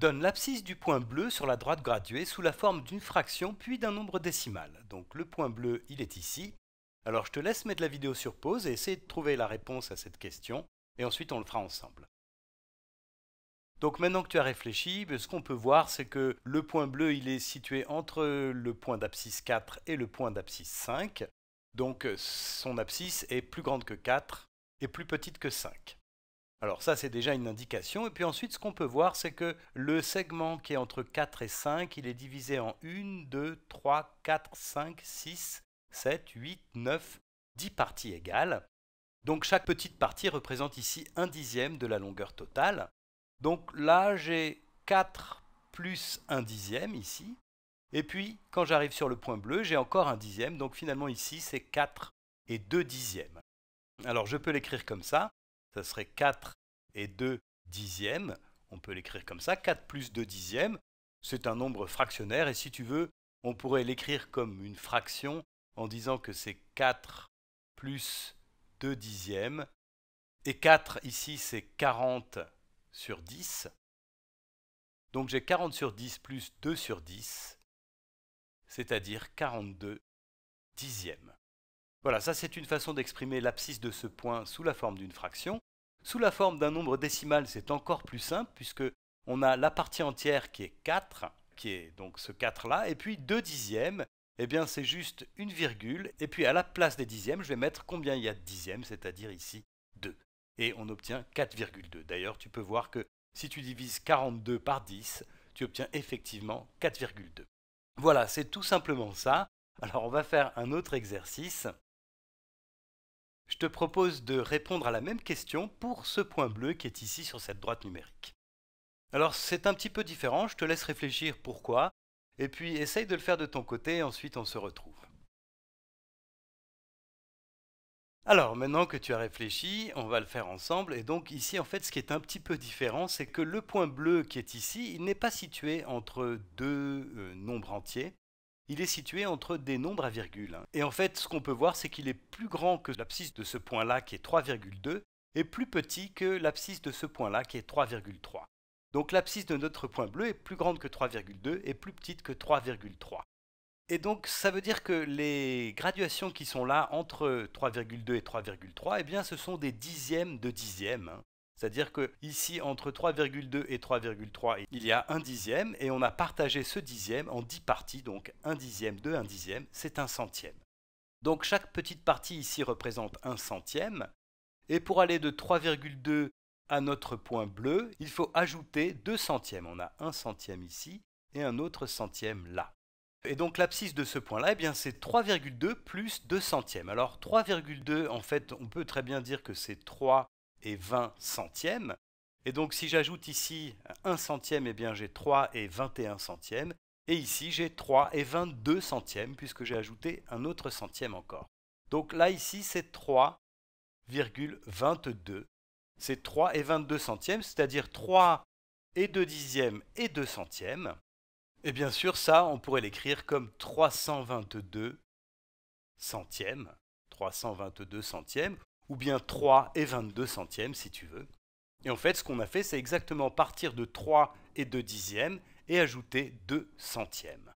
donne l'abscisse du point bleu sur la droite graduée sous la forme d'une fraction puis d'un nombre décimal. Donc le point bleu, il est ici. Alors je te laisse mettre la vidéo sur pause et essayer de trouver la réponse à cette question, et ensuite on le fera ensemble. Donc maintenant que tu as réfléchi, ben, ce qu'on peut voir, c'est que le point bleu, il est situé entre le point d'abscisse 4 et le point d'abscisse 5. Donc son abscisse est plus grande que 4 et plus petite que 5. Alors ça, c'est déjà une indication. Et puis ensuite, ce qu'on peut voir, c'est que le segment qui est entre 4 et 5, il est divisé en 1, 2, 3, 4, 5, 6, 7, 8, 9, 10 parties égales. Donc chaque petite partie représente ici un dixième de la longueur totale. Donc là, j'ai 4 plus un dixième ici. Et puis, quand j'arrive sur le point bleu, j'ai encore un dixième. Donc finalement, ici, c'est 4 et 2 dixièmes. Alors je peux l'écrire comme ça. Ça serait 4 et 2 dixièmes, on peut l'écrire comme ça, 4 plus 2 dixièmes, c'est un nombre fractionnaire, et si tu veux, on pourrait l'écrire comme une fraction en disant que c'est 4 plus 2 dixièmes, et 4 ici c'est 40 sur 10, donc j'ai 40 sur 10 plus 2 sur 10, c'est-à-dire 42 dixièmes. Voilà, ça c'est une façon d'exprimer l'abscisse de ce point sous la forme d'une fraction. Sous la forme d'un nombre décimal, c'est encore plus simple puisque on a la partie entière qui est 4, qui est donc ce 4-là, et puis 2 dixièmes, eh bien c'est juste une virgule, et puis à la place des dixièmes, je vais mettre combien il y a de dixièmes, c'est-à-dire ici 2. Et on obtient 4,2. D'ailleurs, tu peux voir que si tu divises 42 par 10, tu obtiens effectivement 4,2. Voilà, c'est tout simplement ça. Alors on va faire un autre exercice. Je te propose de répondre à la même question pour ce point bleu qui est ici sur cette droite numérique. Alors c'est un petit peu différent, je te laisse réfléchir pourquoi, et puis essaye de le faire de ton côté, et ensuite on se retrouve. Alors maintenant que tu as réfléchi, on va le faire ensemble, et donc ici en fait ce qui est un petit peu différent, c'est que le point bleu qui est ici, il n'est pas situé entre deux euh, nombres entiers, il est situé entre des nombres à virgule. Hein. Et en fait, ce qu'on peut voir, c'est qu'il est plus grand que l'abscisse de ce point-là, qui est 3,2, et plus petit que l'abscisse de ce point-là, qui est 3,3. Donc l'abscisse de notre point bleu est plus grande que 3,2 et plus petite que 3,3. Et donc ça veut dire que les graduations qui sont là entre 3,2 et 3,3, eh bien ce sont des dixièmes de dixièmes. Hein. C'est-à-dire que entre 3,2 et 3,3, il y a un dixième, et on a partagé ce dixième en dix parties, donc un dixième de un dixième, c'est un centième. Donc chaque petite partie ici représente un centième, et pour aller de 3,2 à notre point bleu, il faut ajouter deux centièmes. On a un centième ici et un autre centième là. Et donc l'abscisse de ce point-là, eh bien c'est 3,2 plus 2 centièmes. Alors 3,2, en fait, on peut très bien dire que c'est 3 et 20 centièmes. Et donc si j'ajoute ici 1 centième, eh bien j'ai 3 et 21 centièmes. Et ici j'ai 3 et 22 centièmes puisque j'ai ajouté un autre centième encore. Donc là ici c'est 3,22. C'est 3 et 22 centièmes, c'est-à-dire 3 et 2 dixièmes et 2 centièmes. Et bien sûr ça on pourrait l'écrire comme 322 centièmes. 322 centièmes ou bien 3 et 22 centièmes si tu veux. Et en fait, ce qu'on a fait, c'est exactement partir de 3 et 2 dixièmes et ajouter 2 centièmes.